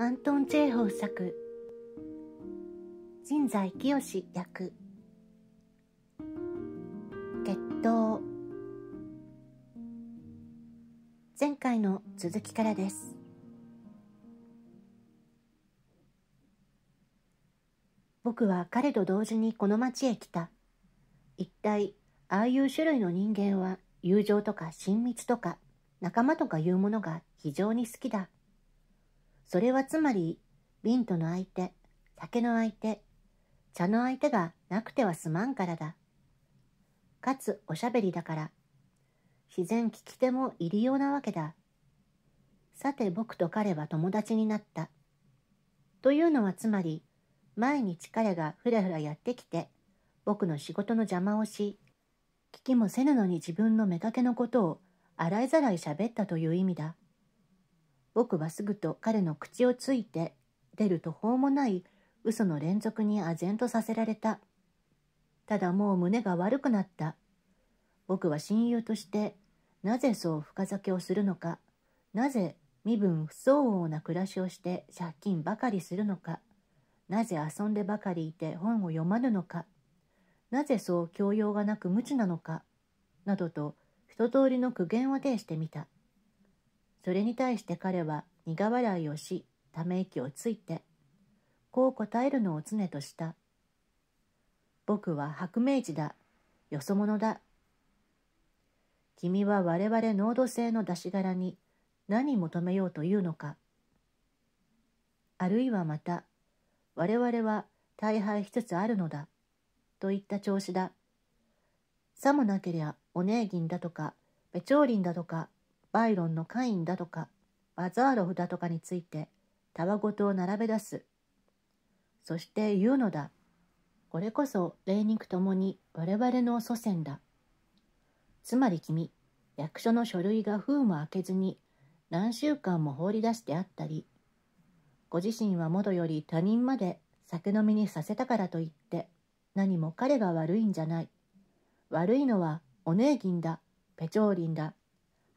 アントン・チェーホフ作神在清役決闘前回の続きからです僕は彼と同時にこの町へ来た一体ああいう種類の人間は友情とか親密とか仲間とかいうものが非常に好きだそれはつまり、瓶との相手、酒の相手、茶の相手がなくてはすまんからだ。かつおしゃべりだから、自然聞き手も入りようなわけだ。さて僕と彼は友達になった。というのはつまり、毎日彼がふらふらやってきて、僕の仕事の邪魔をし、聞きもせぬのに自分の目けのことを洗いざらい喋ったという意味だ。僕はすぐと彼の口をついて出る途方もない嘘の連続に唖然とさせられた。ただもう胸が悪くなった。僕は親友としてなぜそう深酒をするのか、なぜ身分不相応な暮らしをして借金ばかりするのか、なぜ遊んでばかりいて本を読まぬのか、なぜそう教養がなく無知なのか、などと一通りの苦言を呈してみた。それに対して彼は苦笑いをし、ため息をついて、こう答えるのを常とした。僕は白明治だ。よそ者だ。君は我々濃度性の出し柄に何求めようというのか。あるいはまた、我々は大敗しつつあるのだ。といった調子だ。さもなけりゃおねえぎだとか、べちょうりんだとか、バイロンのカインだとかバザーロフだとかについてたわごとを並べ出すそして言うのだこれこそ霊肉ともに我々の祖先だつまり君役所の書類が封も開けずに何週間も放り出してあったりご自身はもとより他人まで酒飲みにさせたからといって何も彼が悪いんじゃない悪いのはお姉銀だペチョーリンだ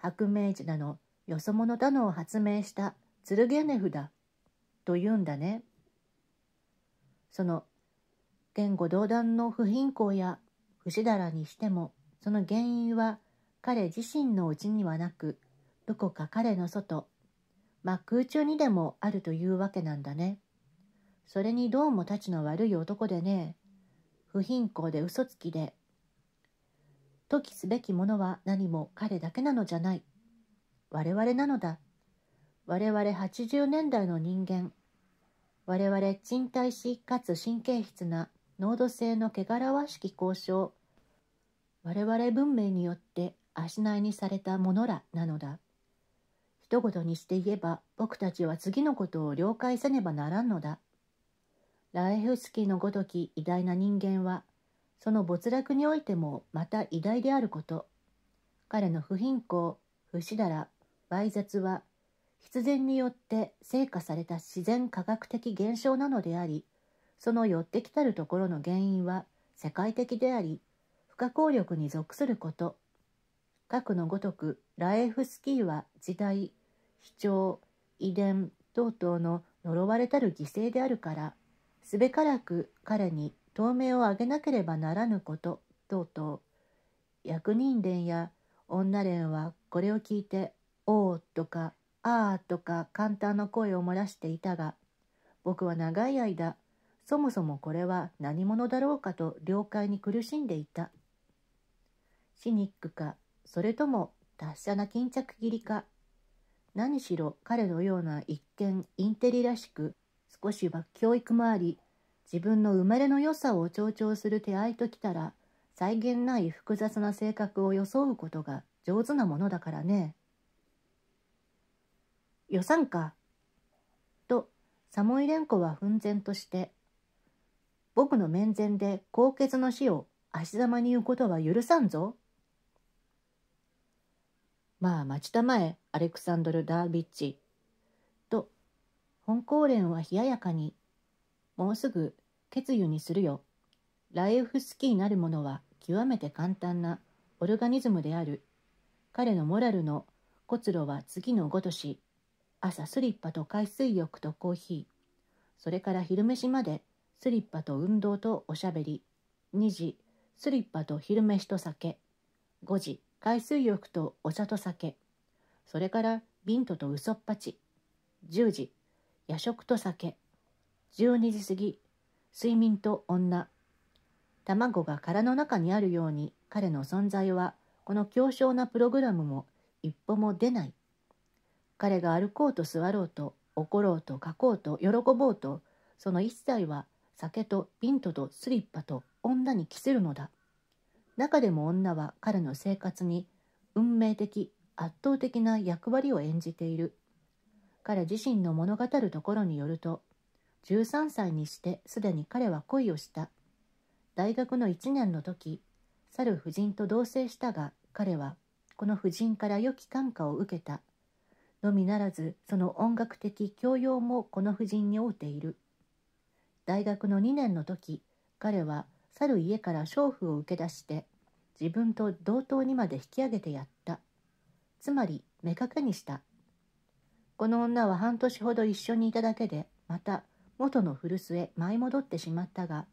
白明寺なのよそ者だのを発明した剣ネフだと言うんだね。その言語道断の不貧困や不死だらにしてもその原因は彼自身のうちにはなくどこか彼の外まあ空中にでもあるというわけなんだね。それにどうもたちの悪い男でね不貧困で嘘つきでときすべきものは何も彼だけなのじゃない。我々なのだ。我々80年代の人間。我々賃貸しかつ神経質な濃度性の汚らわしき交渉。我々文明によって足内にされたものらなのだ。一言にして言えば僕たちは次のことを了解せねばならんのだ。ラエフスキーのごとき偉大な人間はその没落においてもまた偉大であること彼の不貧困不死だら猥雑は必然によって成果された自然科学的現象なのでありその寄ってきたるところの原因は世界的であり不可抗力に属すること核のごとくラエフスキーは時代非調遺伝等々の呪われたる犠牲であるからすべからく彼に当面を挙げなければならぬこと等々役人連や女連はこれを聞いて「おう」とか「ああ」とか簡単な声を漏らしていたが僕は長い間そもそもこれは何者だろうかと了解に苦しんでいたシニックかそれとも達者な巾着切りか何しろ彼のような一見インテリらしく少しは教育もあり自分の生まれの良さを象徴する手合いときたら際限ない複雑な性格を装うことが上手なものだからね。予算か。とサモイレンコは奮然として僕の面前で高血の死を足ざまに言うことは許さんぞ。まあ待ちたまえアレクサンドル・ダービッチ。と本公連は冷ややかにもうすぐ決意にするよ。ライフスキーなるものは極めて簡単なオルガニズムである。彼のモラルの骨ロは次のごとし、朝スリッパと海水浴とコーヒー、それから昼飯までスリッパと運動とおしゃべり、2時、スリッパと昼飯と酒、5時、海水浴とお茶と酒、それからビントとウソっぱち、10時、夜食と酒、12時過ぎ、睡眠と女卵が殻の中にあるように彼の存在はこの強小なプログラムも一歩も出ない彼が歩こうと座ろうと怒ろうと書こうと喜ぼうとその一切は酒とピントとスリッパと女に着せるのだ中でも女は彼の生活に運命的圧倒的な役割を演じている彼自身の物語るところによると13歳にしてすでに彼は恋をした。大学の1年の時、去る夫人と同棲したが、彼はこの夫人から良き感化を受けた。のみならず、その音楽的教養もこの夫人に負うている。大学の2年の時、彼は去る家から娼婦を受け出して、自分と同等にまで引き上げてやった。つまり、目かけにした。この女は半年ほど一緒にいただけで、また元の古巣へ舞い戻ってしまったが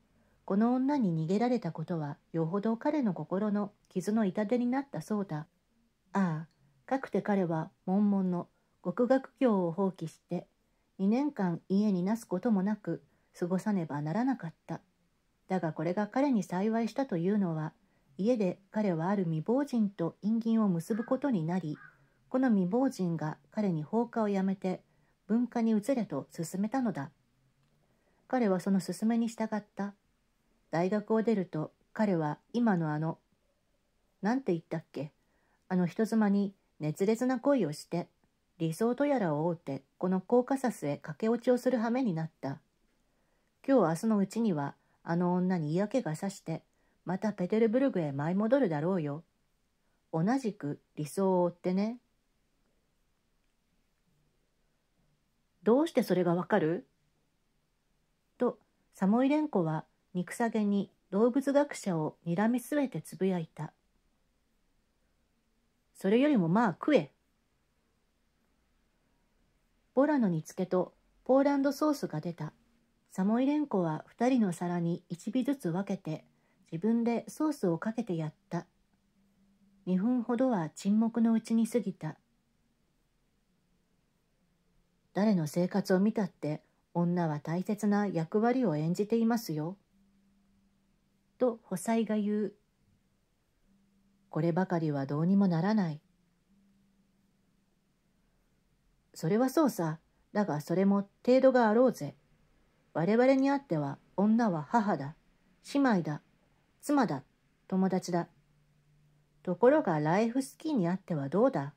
この女に逃げられたことはよほど彼の心の傷の痛手になったそうだああかくて彼は悶々の極学業を放棄して2年間家になすこともなく過ごさねばならなかっただがこれが彼に幸いしたというのは家で彼はある未亡人と因銀を結ぶことになりこの未亡人が彼に放火をやめて文化に移れと勧めたのだ彼はその勧めに従った。大学を出ると彼は今のあの、なんて言ったっけ、あの人妻に熱烈な恋をして、理想とやらを追うてこのコーカサスへ駆け落ちをする羽目になった。今日明日のうちにはあの女に嫌気がさして、またペテルブルグへ舞い戻るだろうよ。同じく理想を追ってね。どうしてそれがわかるサモイレンコは憎さげに動物学者をにらみすべてつぶやいた。それよりもまあ食え。ボラの煮つけとポーランドソースが出た。サモイレンコは2人の皿に1尾ずつ分けて自分でソースをかけてやった。2分ほどは沈黙のうちに過ぎた。誰の生活を見たって女は大切な役割を演じていますよ。と補佐が言う。こればかりはどうにもならない。それはそうさ。だがそれも程度があろうぜ。我々にあっては女は母だ、姉妹だ、妻だ、友達だ。ところがライフスキーにあってはどうだ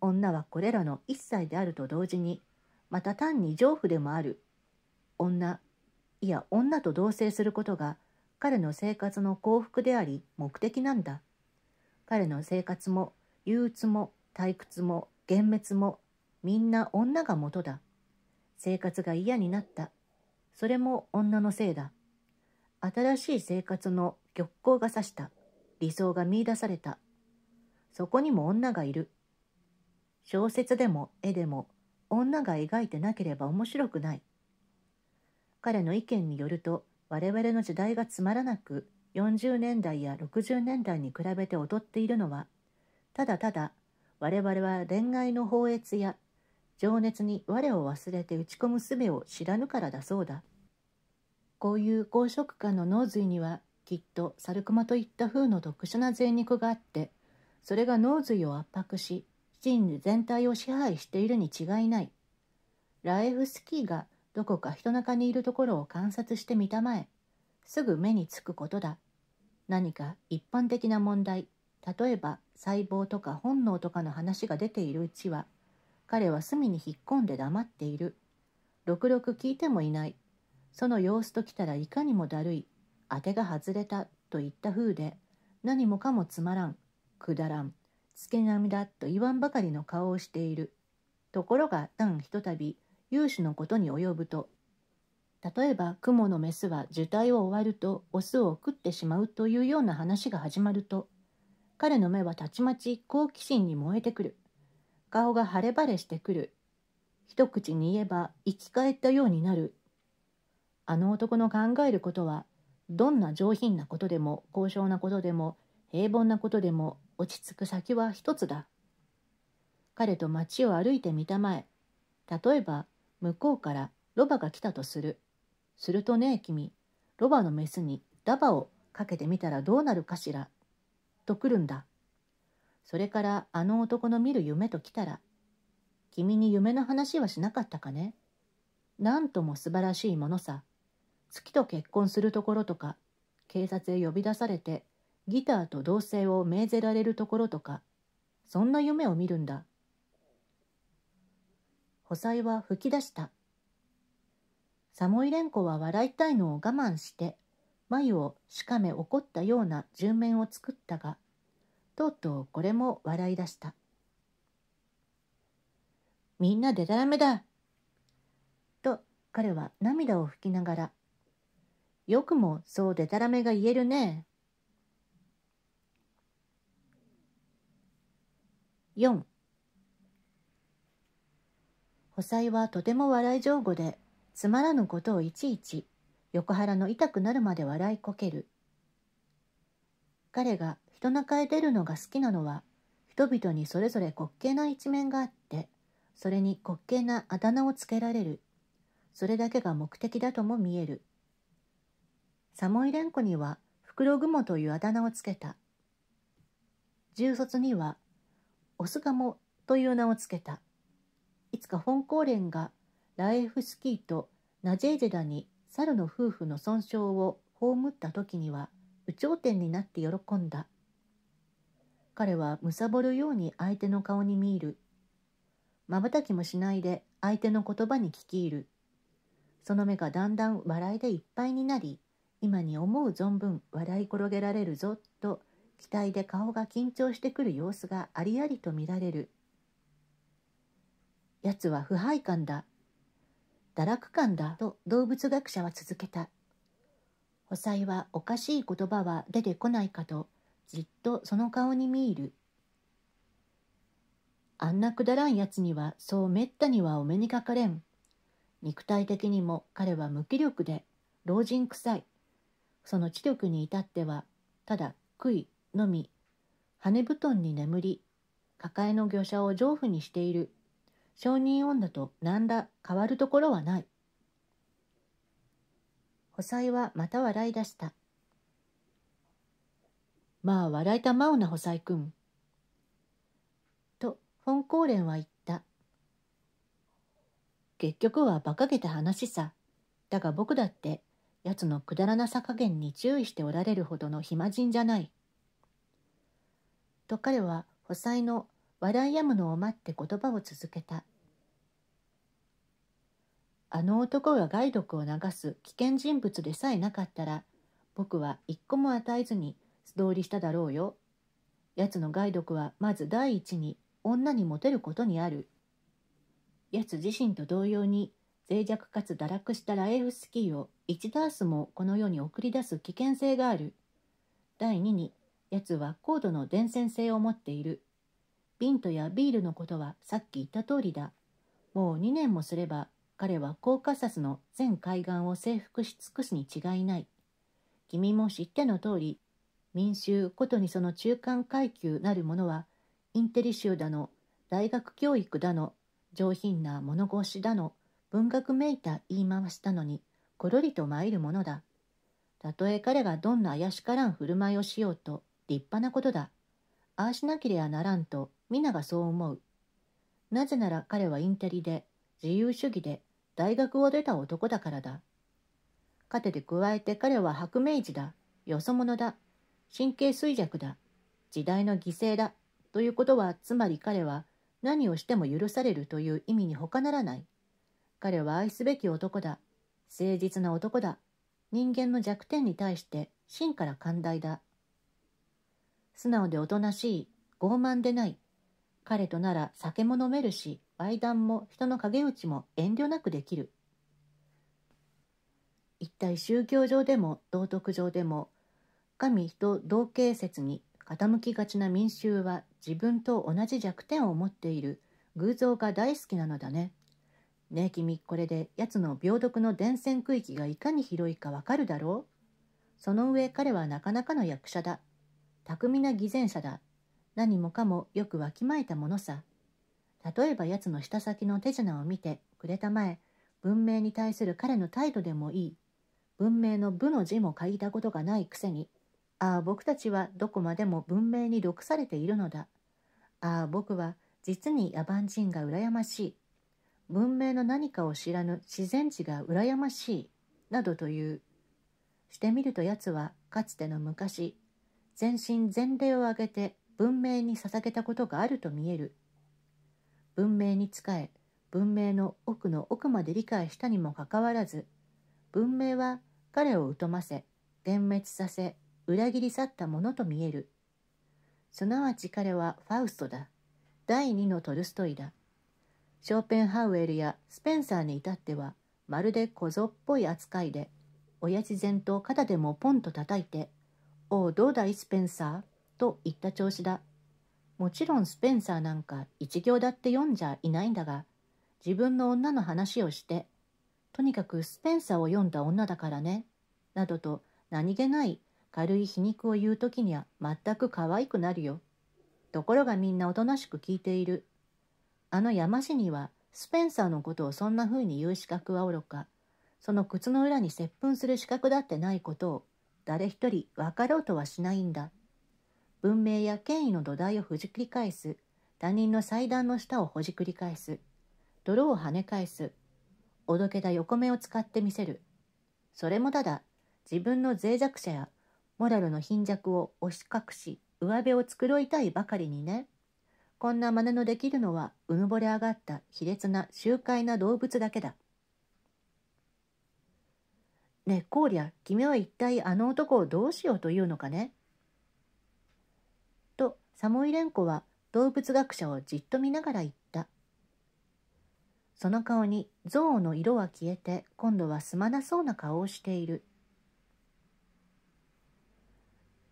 女はこれらの一切であると同時に、また単に情婦でもある。女いや女と同棲することが彼の生活の幸福であり目的なんだ彼の生活も憂鬱も退屈も幻滅もみんな女が元だ生活が嫌になったそれも女のせいだ新しい生活の玉光が差した理想が見いだされたそこにも女がいる小説でも絵でも女が描いてなければ面白くない彼の意見によると我々の時代がつまらなく40年代や60年代に比べて劣っているのはただただ我々は恋愛の放越や情熱に我を忘れて打ち込む術を知らぬからだそうだこういう公職官の脳髄にはきっとサルクマといった風の特殊な贅肉があってそれが脳髄を圧迫し真理全体を支配しているに違いないライフスキーがどこか人中にいるところを観察してみたまえすぐ目につくことだ何か一般的な問題例えば細胞とか本能とかの話が出ているうちは彼は隅に引っ込んで黙っているろくろく聞いてもいないその様子ときたらいかにもだるい当てが外れたといった風で何もかもつまらんくだらんつけなみだと言わんばかりの顔をしているところがん。ひとたび有資のことに及ぶと例えば雲のメスは受胎を終わるとオスを食ってしまうというような話が始まると彼の目はたちまち好奇心に燃えてくる顔が晴れ晴れしてくる一口に言えば生き返ったようになるあの男の考えることはどんな上品なことでも高尚なことでも平凡なことでも落ち着く先は一つだ彼と街を歩いてみたまえ例えば向こうからロバが来たとする。するとね君、ロバのメスにダバをかけてみたらどうなるかしら。と来るんだ。それからあの男の見る夢と来たら、君に夢の話はしなかったかね。なんとも素晴らしいものさ。月と結婚するところとか、警察へ呼び出されてギターと同棲を命ぜられるところとか、そんな夢を見るんだ。補佐は吹き出した。サモイレンコは笑いたいのを我慢して、眉をしかめ怒ったような順面を作ったが、とうとうこれも笑い出した。みんなでたらめだと彼は涙を拭きながら、よくもそうでたらめが言えるね。4補佐はとても笑い上手で、つまらぬことをいちいち、横腹の痛くなるまで笑いこける。彼が人中へ出るのが好きなのは、人々にそれぞれ滑稽な一面があって、それに滑稽なあだ名をつけられる。それだけが目的だとも見える。サモイレンコには、袋雲というあだ名をつけた。重卒には、オスガモという名をつけた。いつか本高連がラエフスキーとナジェーゼダに猿の夫婦の損傷を葬った時には有頂天になって喜んだ。彼はむさぼるように相手の顔に見入る。まばたきもしないで相手の言葉に聞き入る。その目がだんだん笑いでいっぱいになり、今に思う存分笑い転げられるぞと期待で顔が緊張してくる様子がありありと見られる。奴は腐敗感だ。堕落感だと動物学者は続けた。補佐はおかしい言葉は出てこないかとじっとその顔に見入る。あんなくだらんやつにはそうめったにはお目にかかれん。肉体的にも彼は無気力で老人臭い。その知力に至ってはただ悔いのみ羽布団に眠り抱えの魚車を上布にしている承認女と何ら変わるところはない。補佐はまた笑い出した。まあ笑いたまおな補佐くん。と本光蓮は言った。結局は馬鹿げた話さ。だが僕だって奴のくだらなさ加減に注意しておられるほどの暇人じゃない。と彼は補佐の笑い止むのを待って言葉を続けた。あの男が害毒を流す危険人物でさえなかったら、僕は一個も与えずに素通りしただろうよ。奴の害毒はまず第一に女にモテることにある。奴自身と同様に脆弱かつ堕落したラエフスキーを1ダースもこの世に送り出す危険性がある。第二に、奴は高度の伝染性を持っている。ビンやビールのことはさっき言った通りだ。もう2年もすれば彼はコーカサスの全海岸を征服し尽くすに違いない。君も知っての通り、民衆ことにその中間階級なるものは、インテリ州だの、大学教育だの、上品な物腰だの、文学めいた言い回したのに、ころりと参るものだ。たとえ彼がどんな怪しからん振る舞いをしようと、立派なことだ。ああしなけりゃならんと皆がそう思う。なぜなら彼はインテリで自由主義で大学を出た男だからだ。かてで加えて彼は白明児だ、よそ者だ、神経衰弱だ、時代の犠牲だということはつまり彼は何をしても許されるという意味に他ならない。彼は愛すべき男だ、誠実な男だ、人間の弱点に対して真から寛大だ。素直でおとなしい、傲慢でない。彼となら酒も飲めるし、売談も人の陰討ちも遠慮なくできる。一体宗教上でも道徳上でも、神人同系説に傾きがちな民衆は自分と同じ弱点を持っている偶像が大好きなのだね。ねえ君これで奴の病毒の伝染区域がいかに広いかわかるだろうその上彼はなかなかの役者だ。巧みな偽善者だ。何もかもよくわきまえたものさ。例えば奴の舌先の手品を見てくれたまえ、文明に対する彼の態度でもいい。文明の部の字も書いたことがないくせに、ああ僕たちはどこまでも文明に毒されているのだ。ああ僕は実に野蛮人が羨ましい。文明の何かを知らぬ自然地が羨ましい。などという。してみると奴はかつての昔全身全霊を挙げて文明に捧げたことがあると見える文明に仕え文明の奥の奥まで理解したにもかかわらず文明は彼を疎ませ幻滅させ裏切り去ったものと見えるすなわち彼はファウストだ第二のトルストイだショーペンハウエルやスペンサーに至ってはまるで小僧っぽい扱いで親父前と肩でもポンと叩いておう、どうだい、スペンサーと言った調子だ。もちろんスペンサーなんか一行だって読んじゃいないんだが、自分の女の話をして、とにかくスペンサーを読んだ女だからね、などと何気ない軽い皮肉を言う時には全く可愛くなるよ。ところがみんなおとなしく聞いている。あの山氏にはスペンサーのことをそんな風に言う資格はおろか、その靴の裏に接吻する資格だってないことを誰一人分かろうとはしないんだ。文明や権威の土台をほじくり返す。他人の祭壇の下をほじくり返す。泥を跳ね返す。おどけた横目を使ってみせる。それもただ、自分の脆弱者やモラルの貧弱を押し隠し、上辺を繕いたいばかりにね。こんな真似のできるのは、うぬぼれ上がった卑劣な、周回な動物だけだ。ねえコーリャ君は一体あの男をどうしようというのかねとサモイレンコは動物学者をじっと見ながら言ったその顔に憎悪の色は消えて今度はすまなそうな顔をしている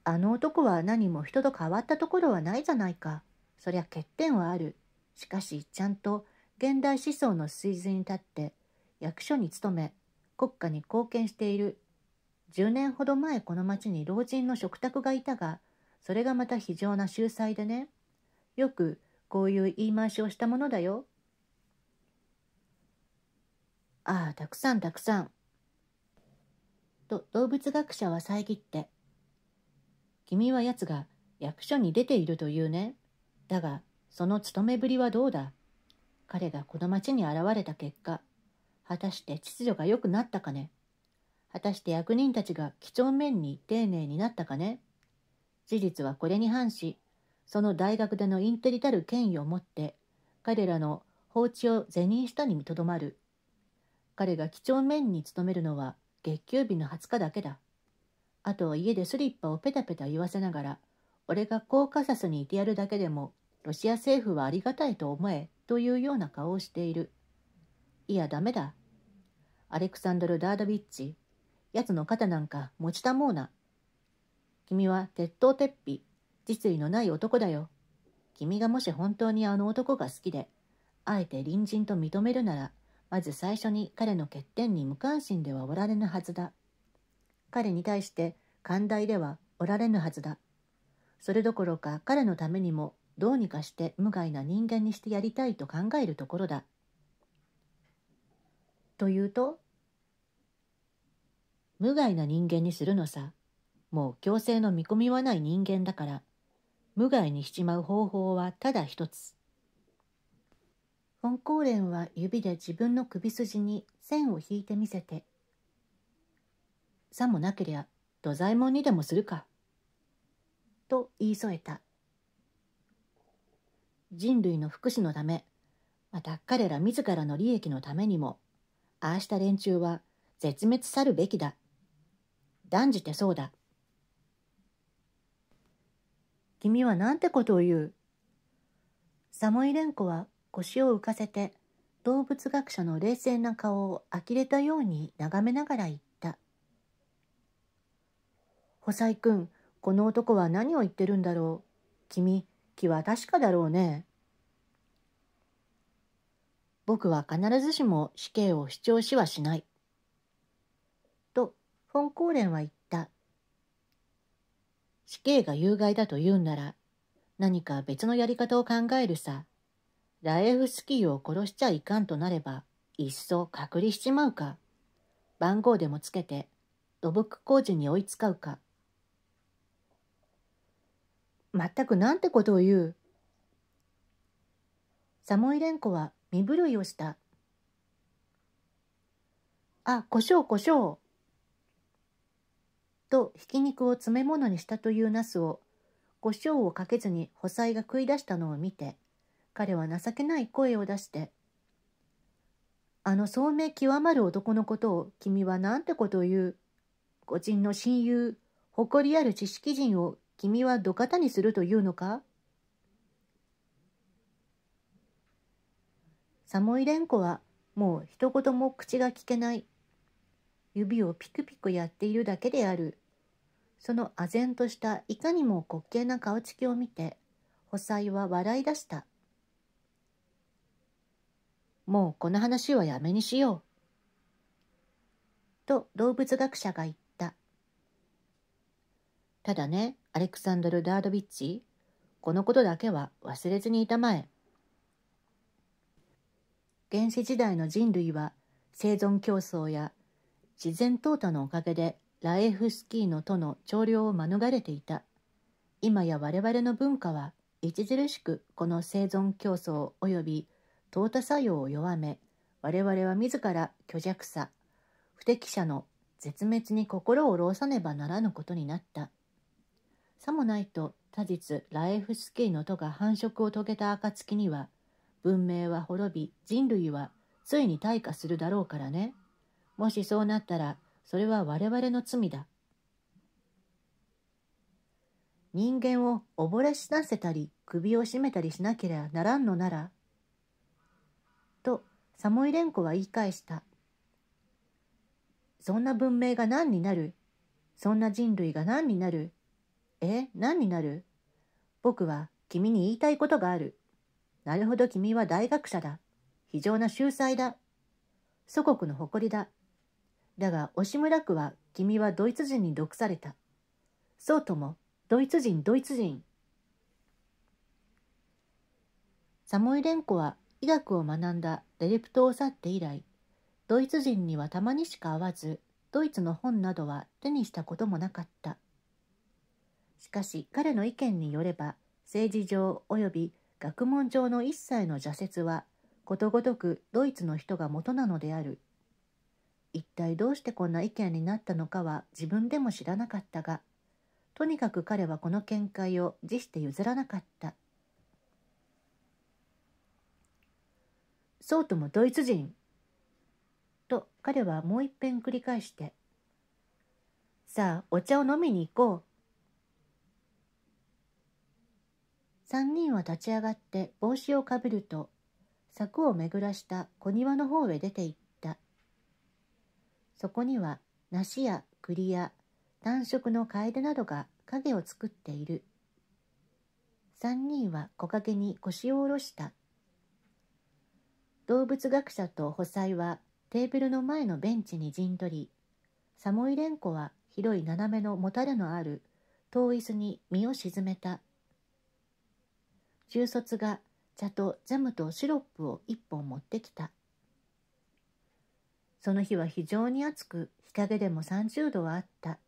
あの男は何も人と変わったところはないじゃないかそりゃ欠点はあるしかしちゃんと現代思想の水準に立って役所に勤め国家に貢献している。10年ほど前この町に老人の食卓がいたが、それがまた非常な秀才でね。よくこういう言い回しをしたものだよ。ああ、たくさんたくさん。と動物学者は遮って。君は奴が役所に出ているというね。だが、その勤めぶりはどうだ彼がこの町に現れた結果、果たして秩序が良くなったかね果たして役人たちが几帳面に丁寧になったかね事実はこれに反し、その大学でのインテリたる権威を持って、彼らの放置を是認したにとどまる。彼が几帳面に勤めるのは月給日の20日だけだ。あと家でスリッパをペタペタ言わせながら、俺がコーカサスにいてやるだけでも、ロシア政府はありがたいと思え、というような顔をしている。いや、ダメだ。アレクサンドル・ダードビッチ。奴の肩なんか持ちたもうな。君は鉄頭鉄臂、実意のない男だよ。君がもし本当にあの男が好きで、あえて隣人と認めるなら、まず最初に彼の欠点に無関心ではおられぬはずだ。彼に対して寛大ではおられぬはずだ。それどころか彼のためにもどうにかして無害な人間にしてやりたいと考えるところだ。というと無害な人間にするのさ。もう強制の見込みはない人間だから、無害にしちまう方法はただ一つ。フォンコーレンは指で自分の首筋に線を引いてみせて、さもなけりゃ、土左衛門にでもするか。と言い添えた。人類の福祉のため、また彼ら自らの利益のためにも、ああした連中は絶滅去るべきだ。断じてそうだ。君はなんてことを言う。サモイレンコは腰を浮かせて動物学者の冷静な顔を呆れたように眺めながら言った。補佐君、この男は何を言ってるんだろう。君、気は確かだろうね。僕は必ずしも死刑を主張しはしない。と、フォン・コーレンは言った。死刑が有害だと言うなら、何か別のやり方を考えるさ。ラエフスキーを殺しちゃいかんとなれば、いっそ隔離しちまうか。番号でもつけて、土木工事に追いつかうか。全くなんてことを言う。サモイレンコは身震いをした。あ、胡椒胡椒とひき肉を詰め物にしたというナスを胡椒をかけずに補佐が食い出したのを見て彼は情けない声を出して「あの聡明極まる男のことを君はなんてことを言う個人の親友誇りある知識人を君は土方にするというのかサモイレンコはもう一言も口が聞けない。指をピクピクやっているだけである。その唖然としたいかにも滑稽な顔つきを見て、補佐は笑い出した。もうこの話はやめにしよう。と動物学者が言った。ただね、アレクサンドル・ダードビッチ、このことだけは忘れずにいたまえ。原始時代の人類は生存競争や自然淘汰のおかげでラエフスキーのとの潮流を免れていた。今や我々の文化は著しくこの生存競争及び淘汰作用を弱め、我々は自ら虚弱さ、不適者の絶滅に心をろさねばならぬことになった。さもないと、他日、ラエフスキーの都が繁殖を遂げた暁には、文明は滅び、人類はついに退化するだろうからね。もしそうなったら、それは我々の罪だ。人間を溺れ死なせたり、首を絞めたりしなければならんのなら。と、サモイレンコは言い返した。そんな文明が何になるそんな人類が何になるえ、何になる僕は君に言いたいことがある。なるほど君は大学者だ。非常な秀才だ。祖国の誇りだ。だが、押村区は君はドイツ人に毒された。そうとも、ドイツ人、ドイツ人。サモイレンコは医学を学んだデレプトを去って以来、ドイツ人にはたまにしか会わず、ドイツの本などは手にしたこともなかった。しかし彼の意見によれば、政治上及び学問上の一切の挫折はことごとくドイツの人が元なのである。一体どうしてこんな意見になったのかは自分でも知らなかったが、とにかく彼はこの見解を辞して譲らなかった。そうともドイツ人と彼はもういっぺん繰り返して、さあお茶を飲みに行こう三人は立ち上がって帽子をかぶると、柵を巡らした小庭の方へ出て行った。そこには梨や栗や単色の楓などが影を作っている。三人は木陰に腰を下ろした。動物学者と補佐はテーブルの前のベンチに陣取り、サモイレンコは広い斜めのもたれのある遠い巣に身を沈めた。中卒が茶とジャムとシロップを一本持ってきた。その日は非常に暑く、日陰でも30度はあった。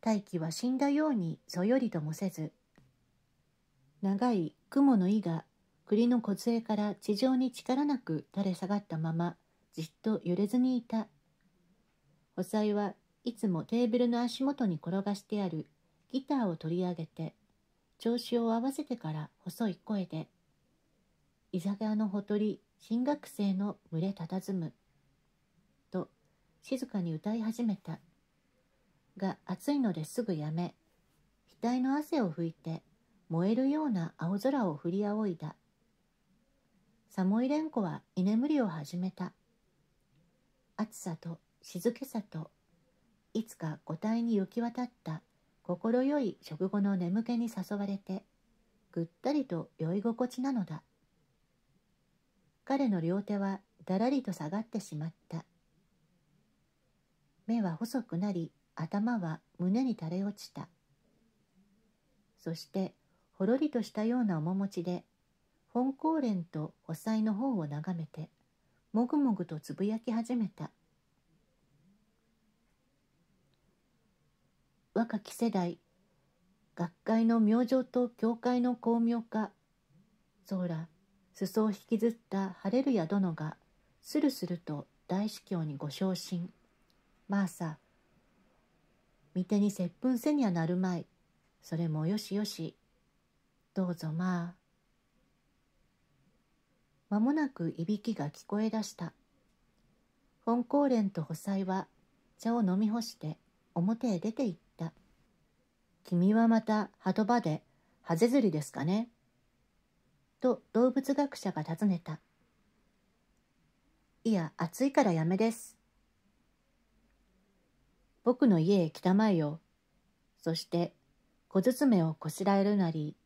大気は死んだようにそよりともせず、長い雲の意が栗の梢から地上に力なく垂れ下がったまま、じっと揺れずにいた。おさいはいつもテーブルの足元に転がしてあるギターを取り上げて、調子を合わせてから細い声で、居酒屋のほとり、新学生の群れたたずむ、と静かに歌い始めた。が暑いのですぐやめ、額の汗を拭いて燃えるような青空を振り仰いだ。サモイレンコは居眠りを始めた。暑さと静けさと、いつか五体に行き渡った快い食後の眠気に誘われてぐったりと酔い心地なのだ彼の両手はだらりと下がってしまった目は細くなり頭は胸に垂れ落ちたそしてほろりとしたような面持ちで本光蓮と補佐の方を眺めてもぐもぐとつぶやき始めた若き世代学会の明星と教会の巧妙化そうら裾を引きずったハレルヤ殿がスルスルと大司教にご昇進マーサ御手に接吻せにゃなるまいそれもよしよしどうぞまあ間もなくいびきが聞こえ出した本光連と補佐は茶を飲み干して表へ出て行った君はまた、はとばで、ハゼ釣りですかね。と動物学者が尋ねた。いや、暑いからやめです。僕の家へ来たまえよ。そして、小包をこしらえるなり、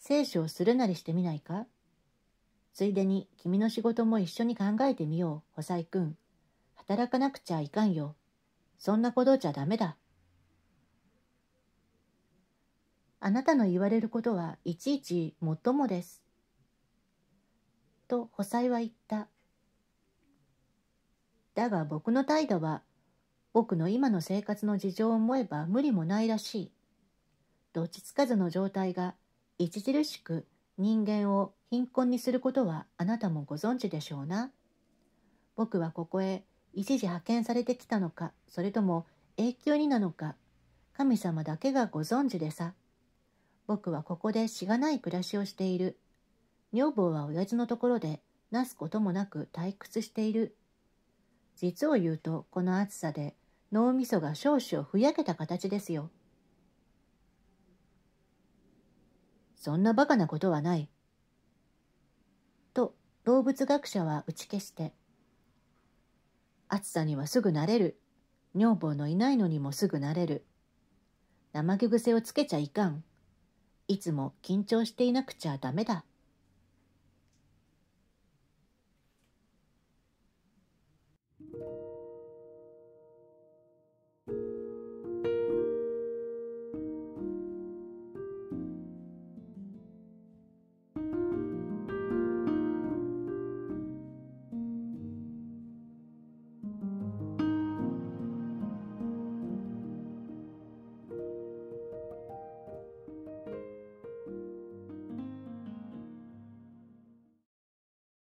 聖書をするなりしてみないかついでに君の仕事も一緒に考えてみよう、細佐くん。働かなくちゃいかんよ。そんなことじゃダメだ。あなたの言われることはいちいちもっともです。と補佐は言った。だが僕の態度は僕の今の生活の事情を思えば無理もないらしい。どちつかずの状態が著しく人間を貧困にすることはあなたもご存知でしょうな。僕はここへ一時派遣されてきたのか、それとも永久になのか、神様だけがご存知でさ。僕はここでしがない暮らしをしている。女房は親父のところで、なすこともなく退屈している。実を言うと、この暑さで、脳みそが少々ふやけた形ですよ。そんなバカなことはない。と、動物学者は打ち消して。暑さにはすぐ慣れる。女房のいないのにもすぐ慣れる。怠け癖をつけちゃいかん。いつも緊張していなくちゃダメだ